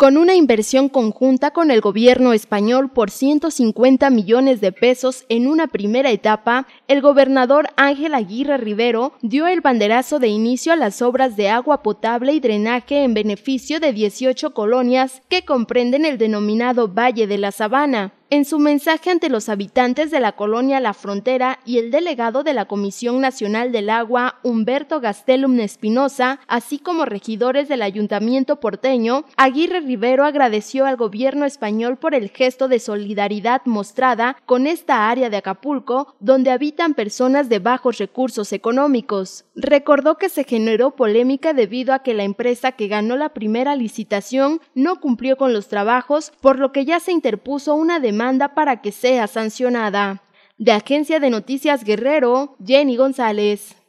con una inversión conjunta con el gobierno español por 150 millones de pesos en una primera etapa, el gobernador Ángel Aguirre Rivero dio el banderazo de inicio a las obras de agua potable y drenaje en beneficio de 18 colonias que comprenden el denominado Valle de la Sabana. En su mensaje ante los habitantes de la colonia La Frontera y el delegado de la Comisión Nacional del Agua, Humberto Gastelum Espinosa, así como regidores del ayuntamiento porteño, Aguirre Rivero agradeció al gobierno español por el gesto de solidaridad mostrada con esta área de Acapulco, donde habitan personas de bajos recursos económicos. Recordó que se generó polémica debido a que la empresa que ganó la primera licitación no cumplió con los trabajos, por lo que ya se interpuso una demanda manda para que sea sancionada. De Agencia de Noticias Guerrero, Jenny González.